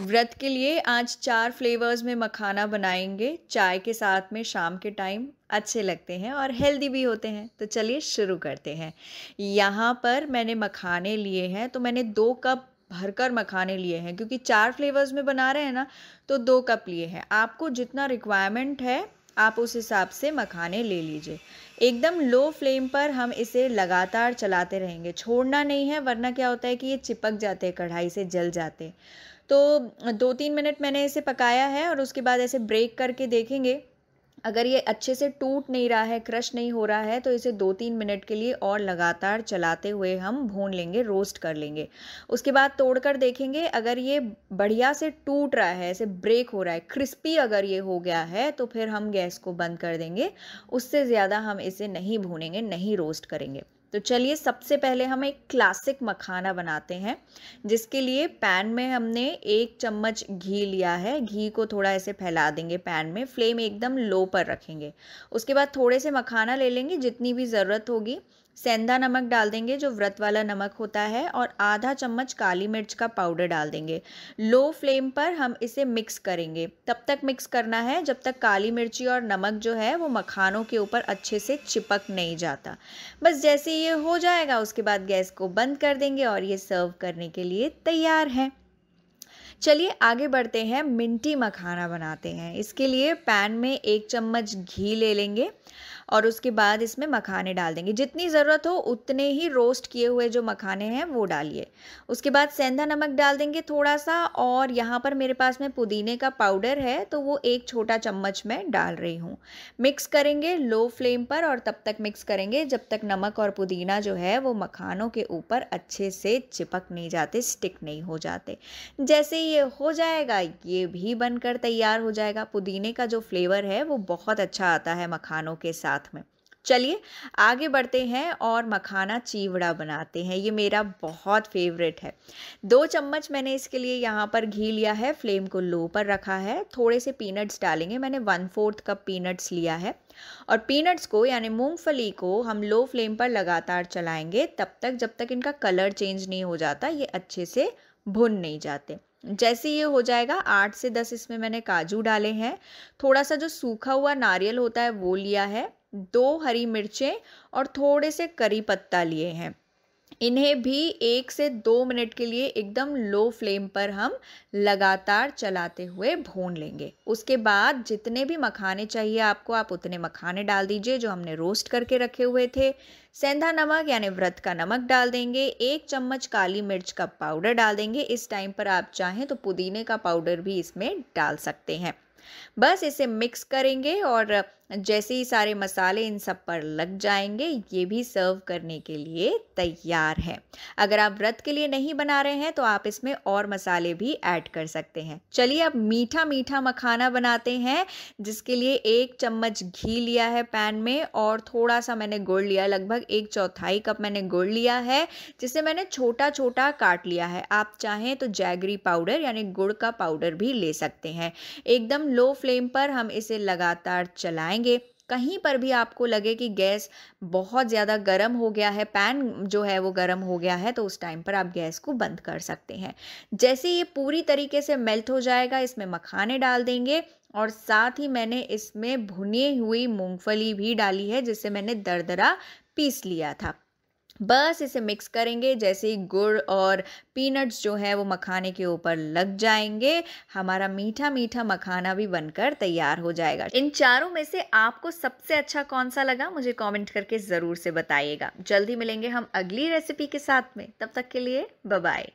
व्रत के लिए आज चार फ्लेवर्स में मखाना बनाएंगे चाय के साथ में शाम के टाइम अच्छे लगते हैं और हेल्दी भी होते हैं तो चलिए शुरू करते हैं यहाँ पर मैंने मखाने लिए हैं तो मैंने दो कप भरकर मखाने लिए हैं क्योंकि चार फ्लेवर्स में बना रहे हैं ना तो दो कप लिए हैं आपको जितना रिक्वायरमेंट है आप उस हिसाब से मखाने ले लीजिए एकदम लो फ्लेम पर हम इसे लगातार चलाते रहेंगे छोड़ना नहीं है वरना क्या होता है कि ये चिपक जाते हैं कढ़ाई से जल जाते हैं तो दो तीन मिनट मैंने इसे पकाया है और उसके बाद ऐसे ब्रेक करके देखेंगे अगर ये अच्छे से टूट नहीं रहा है क्रश नहीं हो रहा है तो इसे दो तीन मिनट के लिए और लगातार चलाते हुए हम भून लेंगे रोस्ट कर लेंगे उसके बाद तोड़कर देखेंगे अगर ये बढ़िया से टूट रहा है ऐसे ब्रेक हो रहा है क्रिस्पी अगर ये हो गया है तो फिर हम गैस को बंद कर देंगे उससे ज़्यादा हम इसे नहीं भूनेंगे नहीं रोस्ट करेंगे तो चलिए सबसे पहले हम एक क्लासिक मखाना बनाते हैं जिसके लिए पैन में हमने एक चम्मच घी लिया है घी को थोड़ा ऐसे फैला देंगे पैन में फ्लेम एकदम लो पर रखेंगे उसके बाद थोड़े से मखाना ले लेंगे जितनी भी ज़रूरत होगी सेंधा नमक डाल देंगे जो व्रत वाला नमक होता है और आधा चम्मच काली मिर्च का पाउडर डाल देंगे लो फ्लेम पर हम इसे मिक्स करेंगे तब तक मिक्स करना है जब तक काली मिर्ची और नमक जो है वो मखानों के ऊपर अच्छे से चिपक नहीं जाता बस जैसे ये हो जाएगा उसके बाद गैस को बंद कर देंगे और ये सर्व करने के लिए तैयार है चलिए आगे बढ़ते हैं मिंटी मखाना बनाते हैं इसके लिए पैन में एक चम्मच घी ले लेंगे और उसके बाद इसमें मखाने डाल देंगे जितनी ज़रूरत हो उतने ही रोस्ट किए हुए जो मखाने हैं वो डालिए उसके बाद सेंधा नमक डाल देंगे थोड़ा सा और यहाँ पर मेरे पास में पुदीने का पाउडर है तो वो एक छोटा चम्मच मैं डाल रही हूँ मिक्स करेंगे लो फ्लेम पर और तब तक मिक्स करेंगे जब तक नमक और पुदीना जो है वो मखानों के ऊपर अच्छे से चिपक नहीं जाते स्टिक नहीं हो जाते जैसे ही ये हो जाएगा ये भी बनकर तैयार हो जाएगा पुदीने का जो फ्लेवर है वो बहुत अच्छा आता है मखानों के साथ में चलिए आगे बढ़ते हैं और मखाना चीवड़ा बनाते हैं ये मेरा बहुत फेवरेट है दो चम्मच मैंने इसके लिए यहाँ पर घी लिया है फ्लेम को लो पर रखा है थोड़े से पीनट्स डालेंगे मैंने वन फोर्थ कप पीनट्स लिया है और पीनट्स को यानी मूंगफली को हम लो फ्लेम पर लगातार चलाएंगे तब तक जब तक इनका कलर चेंज नहीं हो जाता ये अच्छे से भुन नहीं जाते जैसे ये हो जाएगा आठ से दस इसमें मैंने काजू डाले हैं थोड़ा सा जो सूखा हुआ नारियल होता है वो लिया है दो हरी मिर्चें और थोड़े से करी पत्ता लिए हैं इन्हें भी एक से दो मिनट के लिए एकदम लो फ्लेम पर हम लगातार चलाते हुए भून लेंगे उसके बाद जितने भी मखाने चाहिए आपको आप उतने मखाने डाल दीजिए जो हमने रोस्ट करके रखे हुए थे सेंधा नमक यानी व्रत का नमक डाल देंगे एक चम्मच काली मिर्च का पाउडर डाल देंगे इस टाइम पर आप चाहें तो पुदीने का पाउडर भी इसमें डाल सकते हैं बस इसे मिक्स करेंगे और जैसे ही सारे मसाले इन सब पर लग जाएंगे ये भी सर्व करने के लिए तैयार है अगर आप व्रत के लिए नहीं बना रहे हैं तो आप इसमें और मसाले भी ऐड कर सकते हैं चलिए अब मीठा मीठा मखाना बनाते हैं जिसके लिए एक चम्मच घी लिया है पैन में और थोड़ा सा मैंने गुड़ लिया लगभग एक चौथाई कप मैंने गुड़ लिया है जिसे मैंने छोटा छोटा काट लिया है आप चाहें तो जैगरी पाउडर यानी गुड़ का पाउडर भी ले सकते हैं एकदम लो फ्लेम पर हम इसे लगातार चलाएंगे बनाएंगे कहीं पर भी आपको लगे कि गैस बहुत ज़्यादा गर्म हो गया है पैन जो है वो गर्म हो गया है तो उस टाइम पर आप गैस को बंद कर सकते हैं जैसे ये पूरी तरीके से मेल्ट हो जाएगा इसमें मखाने डाल देंगे और साथ ही मैंने इसमें भुनी हुई मूंगफली भी डाली है जिसे मैंने दरदरा पीस लिया था बस इसे मिक्स करेंगे जैसे ही गुड़ और पीनट्स जो है वो मखाने के ऊपर लग जाएंगे हमारा मीठा मीठा मखाना भी बनकर तैयार हो जाएगा इन चारों में से आपको सबसे अच्छा कौन सा लगा मुझे कमेंट करके ज़रूर से बताइएगा जल्दी मिलेंगे हम अगली रेसिपी के साथ में तब तक के लिए बाय